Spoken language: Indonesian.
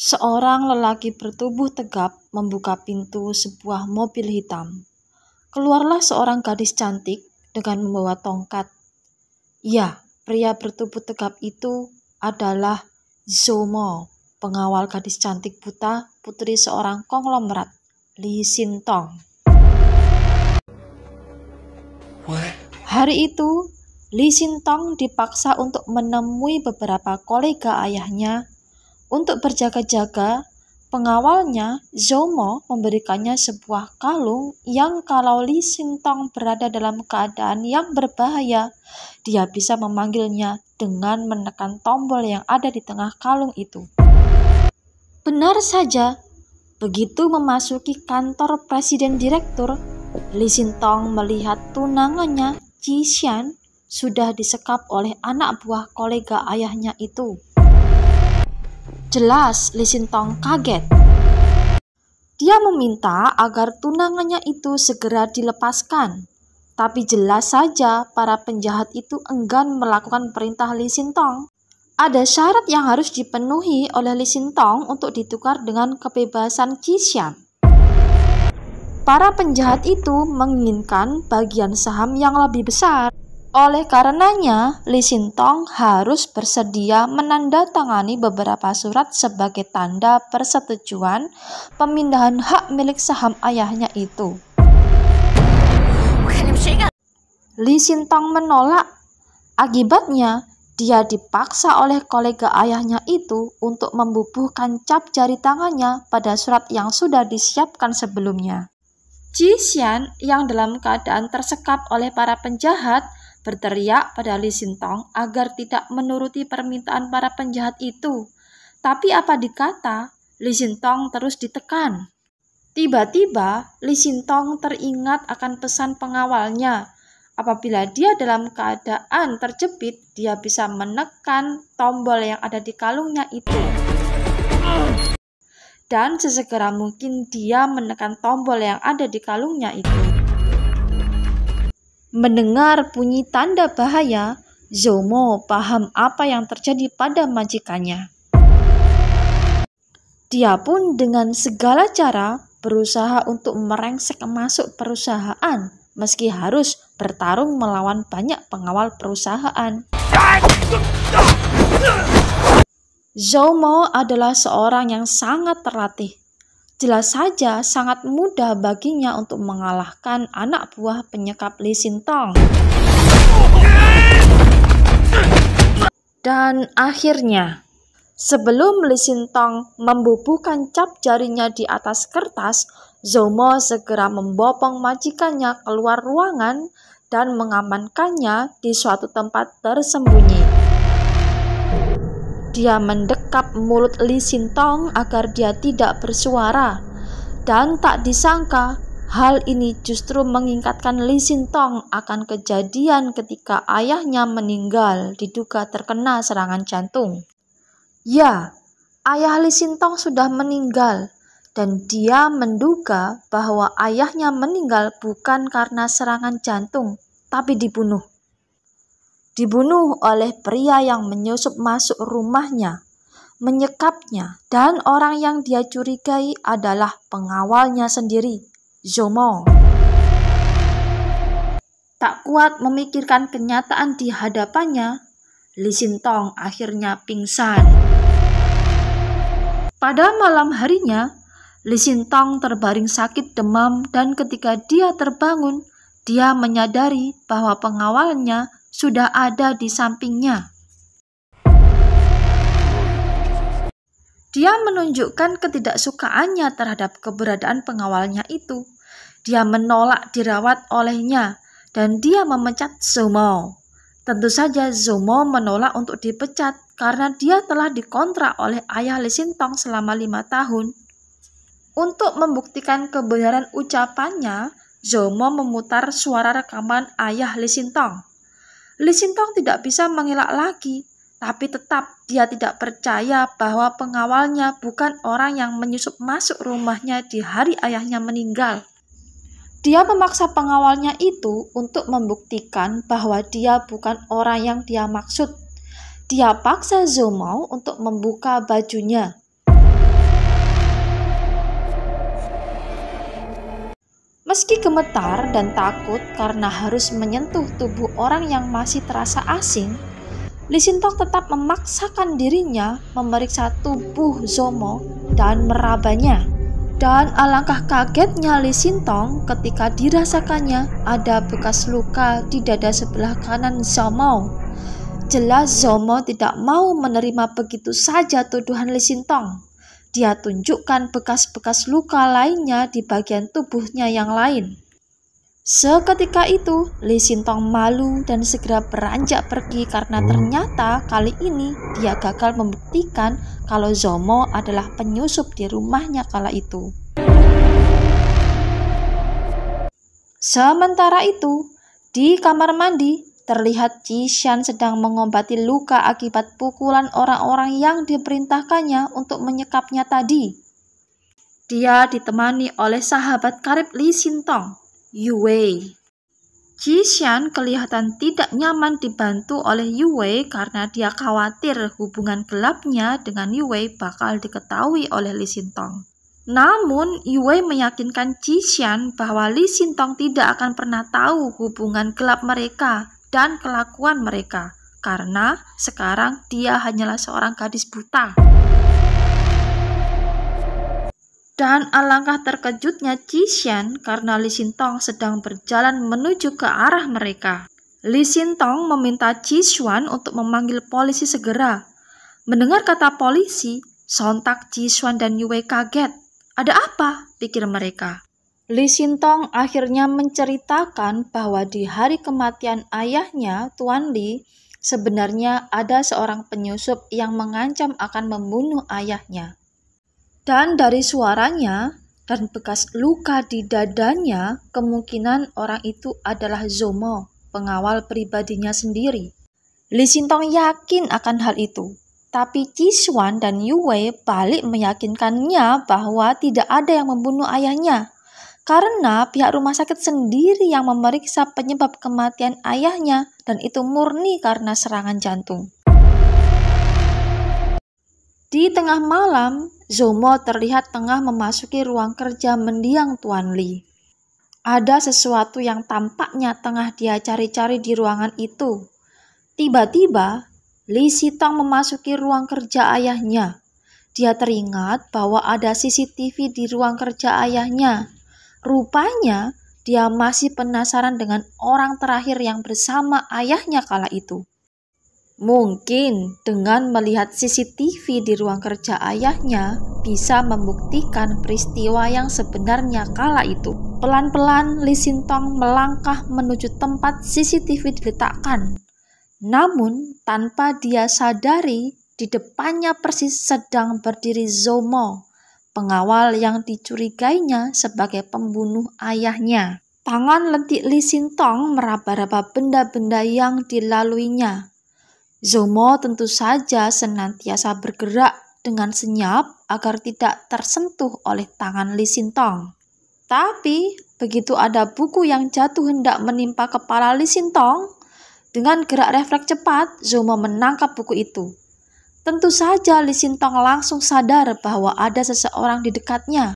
Seorang lelaki bertubuh tegap membuka pintu sebuah mobil hitam. Keluarlah seorang gadis cantik dengan membawa tongkat. Ya, pria bertubuh tegap itu adalah Zomo, pengawal gadis cantik buta, putri seorang konglomerat, Li Sintong. What? Hari itu, Li Sintong dipaksa untuk menemui beberapa kolega ayahnya untuk berjaga-jaga, pengawalnya Zomo memberikannya sebuah kalung yang kalau Li Sintong berada dalam keadaan yang berbahaya, dia bisa memanggilnya dengan menekan tombol yang ada di tengah kalung itu. Benar saja, begitu memasuki kantor presiden direktur, Li Sintong melihat tunangannya Ji Xian sudah disekap oleh anak buah kolega ayahnya itu. Jelas Lisintong kaget. Dia meminta agar tunangannya itu segera dilepaskan. Tapi jelas saja para penjahat itu enggan melakukan perintah Li Sintong. Ada syarat yang harus dipenuhi oleh Li Sintong untuk ditukar dengan kebebasan Qixian. Para penjahat itu menginginkan bagian saham yang lebih besar. Oleh karenanya, Li Sintong harus bersedia menandatangani beberapa surat sebagai tanda persetujuan pemindahan hak milik saham ayahnya itu. Li Sintong menolak. Akibatnya, dia dipaksa oleh kolega ayahnya itu untuk membubuhkan cap jari tangannya pada surat yang sudah disiapkan sebelumnya. Ji Xian yang dalam keadaan tersekap oleh para penjahat berteriak pada Li Sintong agar tidak menuruti permintaan para penjahat itu. Tapi apa dikata, Li Sintong terus ditekan. Tiba-tiba, Li Sintong teringat akan pesan pengawalnya. Apabila dia dalam keadaan terjepit, dia bisa menekan tombol yang ada di kalungnya itu. Dan sesegera mungkin dia menekan tombol yang ada di kalungnya itu. Mendengar bunyi tanda bahaya, Zomo paham apa yang terjadi pada majikannya. Dia pun dengan segala cara berusaha untuk merengsek masuk perusahaan, meski harus bertarung melawan banyak pengawal perusahaan. Zomo adalah seorang yang sangat terlatih. Jelas saja sangat mudah baginya untuk mengalahkan anak buah penyekap Li Sintong. Dan akhirnya, sebelum Li Sintong membubuhkan cap jarinya di atas kertas, Zomo segera membopong majikannya keluar ruangan dan mengamankannya di suatu tempat tersembunyi. Dia mendekap mulut Li Sintong agar dia tidak bersuara. Dan tak disangka, hal ini justru mengingatkan Li Sintong akan kejadian ketika ayahnya meninggal diduga terkena serangan jantung. Ya, ayah Li Sintong sudah meninggal dan dia menduga bahwa ayahnya meninggal bukan karena serangan jantung, tapi dibunuh dibunuh oleh pria yang menyusup masuk rumahnya, menyekapnya, dan orang yang dia curigai adalah pengawalnya sendiri, Zomo. Tak kuat memikirkan kenyataan di hadapannya, Li Sintong akhirnya pingsan. Pada malam harinya, Li Sintong terbaring sakit demam dan ketika dia terbangun, dia menyadari bahwa pengawalnya sudah ada di sampingnya. Dia menunjukkan ketidaksukaannya terhadap keberadaan pengawalnya itu. Dia menolak dirawat olehnya dan dia memecat Zomo. Tentu saja Zomo menolak untuk dipecat karena dia telah dikontrak oleh ayah Lisintong selama lima tahun. Untuk membuktikan kebenaran ucapannya, Zomo memutar suara rekaman ayah Lisintong. Lisintong tidak bisa mengelak lagi, tapi tetap dia tidak percaya bahwa pengawalnya bukan orang yang menyusup masuk rumahnya di hari ayahnya meninggal. Dia memaksa pengawalnya itu untuk membuktikan bahwa dia bukan orang yang dia maksud. Dia paksa Zomau untuk membuka bajunya. Meski gemetar dan takut karena harus menyentuh tubuh orang yang masih terasa asing, Lisintong tetap memaksakan dirinya memeriksa tubuh Zomo dan merabanya. Dan alangkah kagetnya Lisintong ketika dirasakannya ada bekas luka di dada sebelah kanan Zomo. Jelas Zomo tidak mau menerima begitu saja tuduhan Lisintong. Dia tunjukkan bekas-bekas luka lainnya di bagian tubuhnya yang lain. Seketika itu, Li Sintong malu dan segera beranjak pergi karena hmm. ternyata kali ini dia gagal membuktikan kalau Zomo adalah penyusup di rumahnya kala itu. Sementara itu, di kamar mandi, Terlihat Jishan sedang mengobati luka akibat pukulan orang-orang yang diperintahkannya untuk menyekapnya tadi. Dia ditemani oleh sahabat karib Li Sintong, Yu Wei. Jishan kelihatan tidak nyaman dibantu oleh Yu karena dia khawatir hubungan gelapnya dengan Yu bakal diketahui oleh Li Sintong. Namun, Yue meyakinkan Jishan bahwa Li Sintong tidak akan pernah tahu hubungan gelap mereka dan kelakuan mereka, karena sekarang dia hanyalah seorang gadis buta. Dan alangkah terkejutnya Jishan karena Li Xintong sedang berjalan menuju ke arah mereka. Li Xintong meminta Xuan untuk memanggil polisi segera. Mendengar kata polisi, sontak Xuan dan Yue kaget. Ada apa? pikir mereka. Li Sintong akhirnya menceritakan bahwa di hari kematian ayahnya, Tuan Li, sebenarnya ada seorang penyusup yang mengancam akan membunuh ayahnya. Dan dari suaranya dan bekas luka di dadanya, kemungkinan orang itu adalah Zomo, pengawal pribadinya sendiri. Li Sintong yakin akan hal itu, tapi Xuan dan Yue balik meyakinkannya bahwa tidak ada yang membunuh ayahnya karena pihak rumah sakit sendiri yang memeriksa penyebab kematian ayahnya dan itu murni karena serangan jantung. Di tengah malam, Zomo terlihat tengah memasuki ruang kerja mendiang Tuan Li. Ada sesuatu yang tampaknya tengah dia cari-cari di ruangan itu. Tiba-tiba, Li Sitong memasuki ruang kerja ayahnya. Dia teringat bahwa ada CCTV di ruang kerja ayahnya Rupanya dia masih penasaran dengan orang terakhir yang bersama ayahnya kala itu. Mungkin dengan melihat CCTV di ruang kerja ayahnya bisa membuktikan peristiwa yang sebenarnya kala itu. Pelan-pelan Li Sintong melangkah menuju tempat CCTV diletakkan. Namun tanpa dia sadari di depannya persis sedang berdiri Zomo pengawal yang dicurigainya sebagai pembunuh ayahnya. Tangan lentik Li Sintong meraba-raba benda-benda yang dilaluinya. Zomo tentu saja senantiasa bergerak dengan senyap agar tidak tersentuh oleh tangan Li Sintong. Tapi, begitu ada buku yang jatuh hendak menimpa kepala Li Sintong, dengan gerak refleks cepat, Zomo menangkap buku itu. Tentu saja Lisintong langsung sadar bahwa ada seseorang di dekatnya.